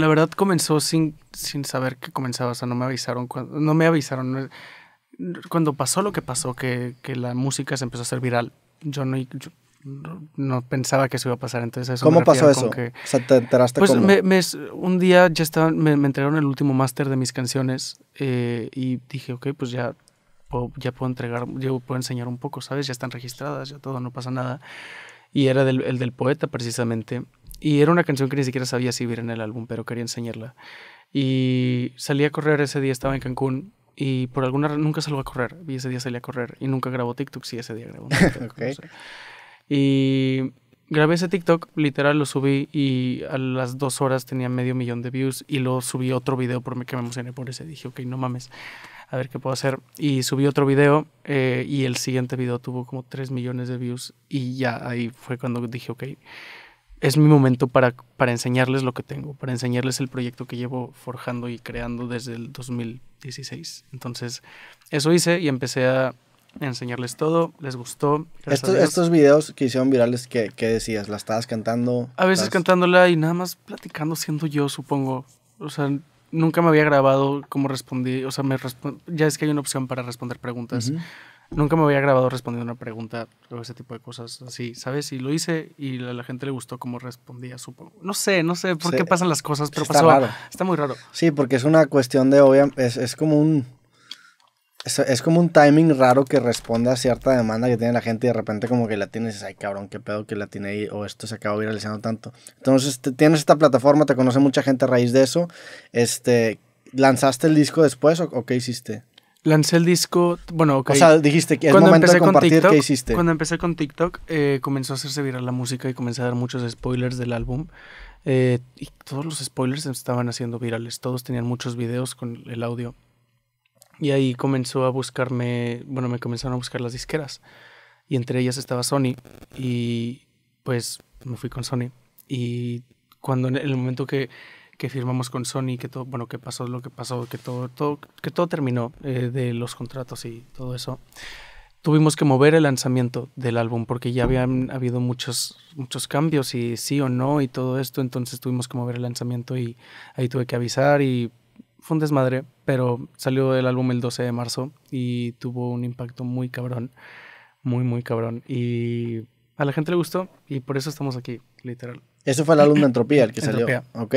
La verdad comenzó sin, sin saber que comenzaba, o sea, no me avisaron, cuando, no me avisaron. Cuando pasó lo que pasó, que, la música se empezó a hacer viral, yo no, no pensaba que eso iba a pasar. Entonces, ¿Cómo pasó eso? Que, ¿Te enteraste pues, cómo? Me, un día ya me, entregaron el último máster de mis canciones eh, y dije, ok, pues ya puedo, ya puedo entregar, puedo enseñar un poco, ¿sabes? Ya están registradas, ya todo, no pasa nada. Y era el del poeta precisamente. Y era una canción que ni siquiera sabía si iba en el álbum, pero quería enseñarla. Y salí a correr ese día, estaba en Cancún y por alguna razón nunca salgo a correr. Y ese día salí a correr y nunca grabó TikTok. Sí, ese día grabó. Y grabé ese TikTok, literal lo subí y a las dos horas tenía medio millón de views y lo subí otro video por me emocioné por ese. Dije, ok, no mames, a ver qué puedo hacer. Y subí otro video eh, y el siguiente video tuvo como tres millones de views y ya ahí fue cuando dije, ok, es mi momento para, para enseñarles lo que tengo, para enseñarles el proyecto que llevo forjando y creando desde el 2016. Entonces, eso hice y empecé a enseñarles todo, les gustó. Estos, videos que hicieron virales, ¿qué, decías? ¿La estabas cantando? A veces cantándola y nada más platicando siendo yo, supongo. O sea, nunca me había grabado cómo respondí, o sea, me ya es que hay una opción para responder preguntas nunca me había grabado respondiendo una pregunta o ese tipo de cosas así, ¿sabes? Y lo hice y a la gente le gustó cómo respondía, supongo. No sé, no sé por qué pasan las cosas, pero está Está muy raro. Sí, porque es una cuestión de obviamente es, como un es, como un timing raro que responde a cierta demanda que tiene la gente y de repente como que la tienes, ay cabrón, qué pedo que la tiene ahí o esto se acaba viralizando tanto. Entonces tienes esta plataforma, te conoce mucha gente a raíz de eso. Este, ¿Lanzaste el disco después o, o qué hiciste? lancé el disco, bueno, O sea, dijiste que cuando momento con qué hiciste. Cuando empecé con TikTok, eh, comenzó a hacerse viral la música y comencé a dar muchos spoilers del álbum. Eh, y todos los spoilers estaban haciendo virales, todos tenían muchos videos con el audio. Y ahí comenzó a buscarme, bueno, me comenzaron a buscar las disqueras. Y entre ellas estaba Sony. Y pues me fui con Sony. Y cuando en el momento que que firmamos con Sony, que todo, bueno, que pasó lo que pasó, que todo, todo, que todo terminó eh, de los contratos y todo eso. Tuvimos que mover el lanzamiento del álbum porque ya habían habido muchos, muchos cambios y sí o no y todo esto, entonces tuvimos que mover el lanzamiento y ahí tuve que avisar y fue un desmadre, pero salió el álbum el 12 de marzo y tuvo un impacto muy cabrón, muy, muy cabrón. Y a la gente le gustó y por eso estamos aquí, literal. Ese fue el álbum de Entropía, el que salió. Entropía. Ok.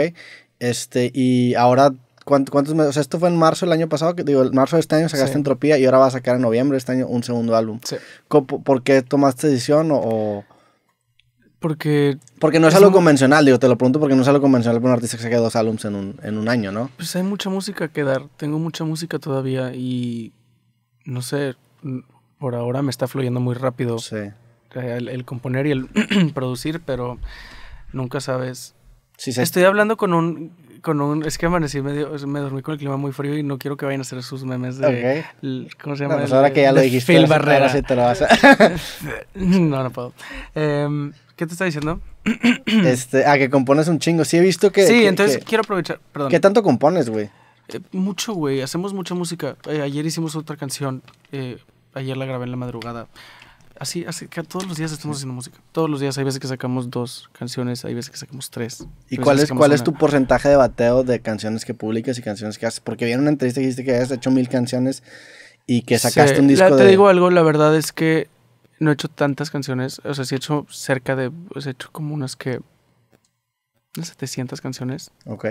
Este, y ahora, ¿cuántos meses? O sea, esto fue en marzo del año pasado, que, digo, en marzo de este año sacaste Entropía y ahora vas a sacar en noviembre de este año un segundo álbum. Sí. ¿Por qué tomaste decisión o...? Porque... Porque no es, algo convencional, digo, te lo pregunto porque no es algo convencional para un artista que saque dos álbumes en un, en un año, ¿no? Pues hay mucha música que dar, tengo mucha música todavía y no sé, por ahora me está fluyendo muy rápido sí. el componer y el producir, pero nunca sabes. Estoy hablando con un, con un, es que amanecí medio, me dormí con el clima muy frío y no quiero que vayan a hacer sus memes de, ¿cómo se llama? Pues ahora que ya lo dijiste, Phil Barrera. no, no puedo. Em, ¿Qué te está diciendo? este, ah, que compones un chingo. Sí he visto que... Sí, entonces quiero aprovechar, perdón. ¿Qué tanto compones, güey? Eh, mucho, güey. Hacemos mucha música. Eh, ayer hicimos otra canción. Eh, ayer la grabé en la madrugada. Así, así, que todos los días estamos haciendo música. Todos los días hay veces que sacamos dos canciones, hay veces que sacamos tres. ¿Y cuál es, cuál es tu porcentaje de bateo de canciones que publicas y canciones que haces? Porque vi una entrevista que dijiste que has hecho mil canciones y que sacaste un disco la, Te digo algo, la verdad es que no he hecho tantas canciones. O sea, sí he hecho cerca de... Pues, he hecho como unas que... Unas 700 canciones. Ok.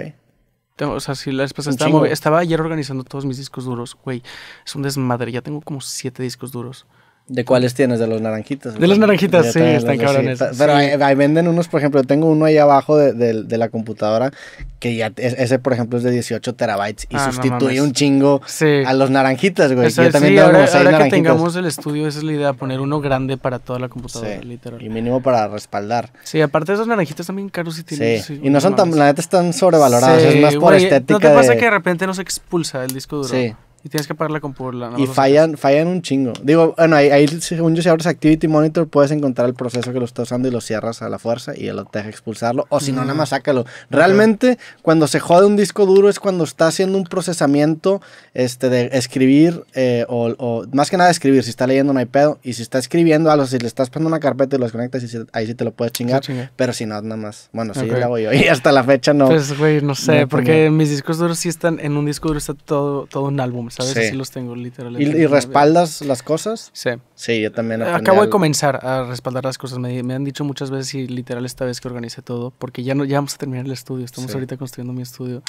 o sea, si la estaba, estaba ayer organizando todos mis discos duros, güey. Es un desmadre. Ya tengo como siete discos duros. ¿De cuáles tienes? De los naranjitas. De los naranjitas, sí, están cabrones. Pero Ahí, venden unos, por ejemplo, tengo uno ahí abajo de, la computadora que ya, ese, por ejemplo, es de 18 terabytes y ah, sustituye un chingo a los naranjitas, güey. yo también tengo ahora, ahora que tengamos el estudio, esa es la idea, poner uno grande para toda la computadora, literal. Y mínimo para respaldar. Sí, aparte esos naranjitas también caros y tienen. Sí. y no son tan, la neta, están sobrevalorados, es más por güey, estética. ¿No te pasa que de repente nos expulsa el disco duro? Sí. Y tienes que pagarla con por la. Y fallan, fallan un chingo. Digo, bueno, ahí, según yo, si abres Activity Monitor, puedes encontrar el proceso que lo está usando y lo cierras a la fuerza y él te deja expulsarlo. O si no, nada mm. más sácalo. Realmente, cuando se jode un disco duro es cuando está haciendo un procesamiento este, de escribir, eh, o, más que nada escribir. Si está leyendo, no hay pedo. Y si está escribiendo algo, si le estás poniendo una carpeta y lo desconectas, y ahí sí te lo puedes chingar. Pero si no, nada más. Bueno, sí, okay. yo. Y hasta la fecha no. Pues, güey, no sé, pues, porque mis discos duros sí están. En un disco duro está todo, todo un álbum los tengo ¿Y, respaldas las cosas? Sí. Sí, yo también. Acabo de comenzar a respaldar las cosas. Me, han dicho muchas veces y literal esta vez que organice todo, porque ya, no, ya vamos a terminar el estudio. Estamos ahorita construyendo mi estudio.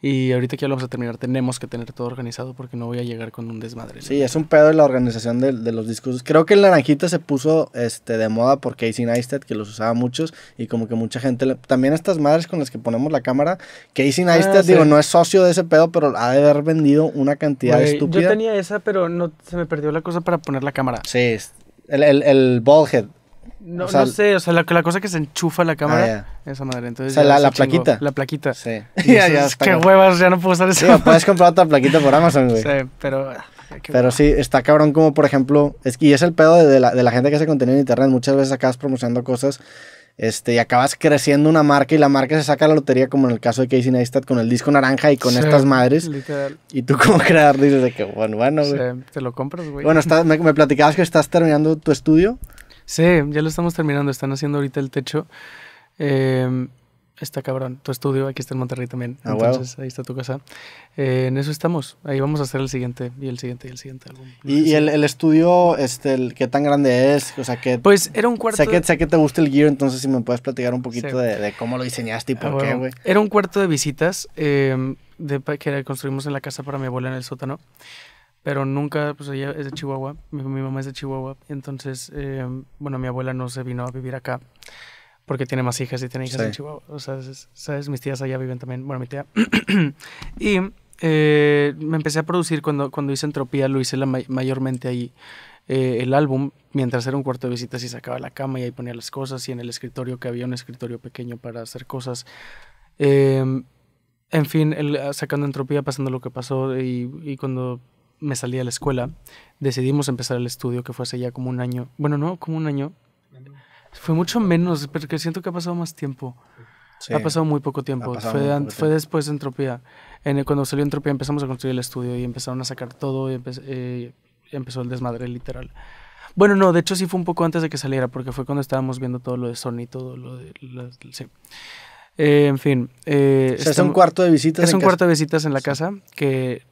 Y ahorita que ya lo vamos a terminar, tenemos que tener todo organizado porque no voy a llegar con un desmadre. Sí, es un pedo la organización de, de, los discursos. Creo que el naranjita se puso este, de moda por Casey Neistat, que los usaba muchos, y como que mucha gente... También estas madres con las que ponemos la cámara, Casey ah, Neistat, digo, no es socio de ese pedo, pero ha de haber vendido una cantidad estúpida. Yo tenía esa, pero no se me perdió la cosa para poner la cámara. Sí, el, el, el ballhead. No, no sé, o sea, la, cosa que se enchufa la cámara, ah, esa madre. Entonces, o sea, la, plaquita. La plaquita. Sí. ya, ya, qué huevas, ya no puedo usar esa. Sí, puedes comprar otra plaquita por Amazon, güey. Sí, pero... Ah, pero sí, está cabrón como, por ejemplo, es, y es el pedo de, la, gente que hace contenido en internet. Muchas veces acabas promocionando cosas este, y acabas creciendo una marca y la marca se saca la lotería, como en el caso de Casey Neistat, con el disco naranja y con estas madres. Y tú como creador dices de que, bueno, bueno, güey. Sí, te lo compras, güey. Bueno, me platicabas que estás terminando tu estudio. Sí, ya lo estamos terminando, están haciendo ahorita el techo. Em, está cabrón, tu estudio, aquí está en Monterrey también. Ah, Entonces, ahí está tu casa. Eh, en eso estamos, ahí vamos a hacer el siguiente, y el siguiente, y el siguiente ¿Y, el, estudio, este, el, qué tan grande es? O sea, que... Pues era un cuarto... Sé que, que te gusta el gear, entonces si me puedes platicar un poquito de, cómo lo diseñaste y ah, por qué, güey. Era un cuarto de visitas em, de, que construimos en la casa para mi abuela en el sótano pero nunca, pues ella es de Chihuahua, mi, mamá es de Chihuahua, entonces, eh, bueno, mi abuela no se vino a vivir acá porque tiene más hijas y tiene hijas en Chihuahua, o sea, ¿sabes? Mis tías allá viven también, bueno, mi tía. y eh, me empecé a producir cuando, cuando hice Entropía, lo hice mayormente ahí. Eh, el álbum, mientras era un cuarto de visitas y sacaba la cama y ahí ponía las cosas y en el escritorio que había un escritorio pequeño para hacer cosas. Em, en fin, sacando entropía, pasando lo que pasó y cuando me salí de la escuela, decidimos empezar el estudio, que fue hace ya como un año. Bueno, no, como un año. Fue mucho menos, porque siento que ha pasado más tiempo. ha pasado muy poco tiempo. Fue, después de Entropía. En cuando salió Entropía empezamos a construir el estudio y empezaron a sacar todo y eh, empezó el desmadre literal. Bueno, no, de hecho sí fue un poco antes de que saliera, porque fue cuando estábamos viendo todo lo de Sony, todo lo de... sí. Eh, en fin. Eh, es un cuarto de visitas. Es un cuarto de visitas en la casa que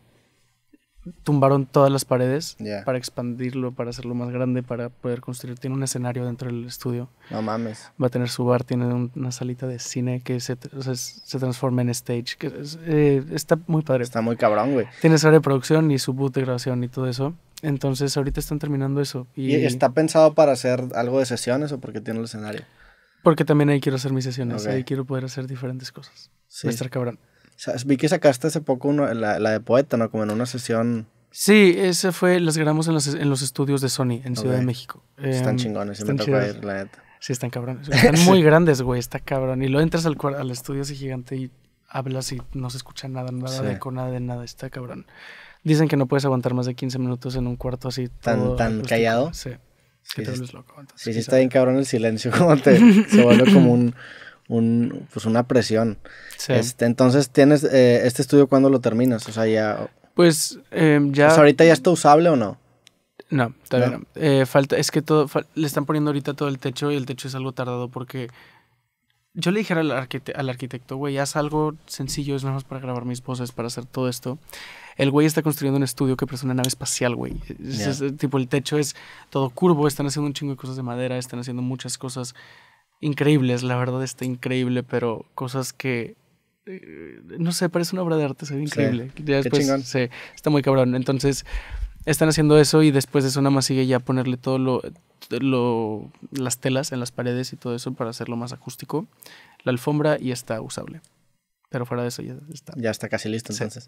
tumbaron todas las paredes para expandirlo, para hacerlo más grande, para poder construir. Tiene un escenario dentro del estudio. No mames. Va a tener su bar, tiene una salita de cine que se, se transforma en stage. Que eh, está muy padre. Está muy cabrón, güey. Tiene su área de producción y su boot de grabación y todo eso. Entonces ahorita están terminando eso. ¿Y, está pensado para hacer algo de sesiones o porque tiene el escenario? Porque también ahí quiero hacer mis sesiones, ahí quiero poder hacer diferentes cosas. Va a estar cabrón. Vi que sacaste hace poco uno, la, de poeta, ¿no? Como en una sesión. Sí, esa fue, las grabamos en los, estudios de Sony, en Ciudad de México. Están em, chingones, están me ir, la neta. Sí, están cabrones. Están muy grandes, güey, está cabrón. Y lo entras al, al estudio así gigante y hablas y no se escucha nada, nada de eco, nada de nada, está cabrón. Dicen que no puedes aguantar más de 15 minutos en un cuarto así. ¿Tan, tan callado? Sí. Sí, sí, sí está bien cabrón el silencio, como te, se vuelve como un un, pues una presión. Este, entonces, ¿tienes eh, este estudio cuando lo terminas? O sea, ya... Pues em, ya... O ahorita ya está usable o no? No, todavía no. Eh, falta, es que todo, le están poniendo ahorita todo el techo y el techo es algo tardado porque yo le dije al, al arquitecto, güey, haz algo sencillo, es nada más para grabar mis voces, para hacer todo esto. El güey está construyendo un estudio que parece una nave espacial, güey. tipo, el techo es todo curvo, están haciendo un chingo de cosas de madera, están haciendo muchas cosas increíbles, la verdad está increíble, pero cosas que eh, no sé, parece una obra de arte, se ve increíble. Sí, después, está muy cabrón. Entonces, están haciendo eso y después de eso nada más sigue ya ponerle todo lo, las telas en las paredes y todo eso para hacerlo más acústico. La alfombra y está usable. Pero fuera de eso ya está. Ya está casi listo entonces.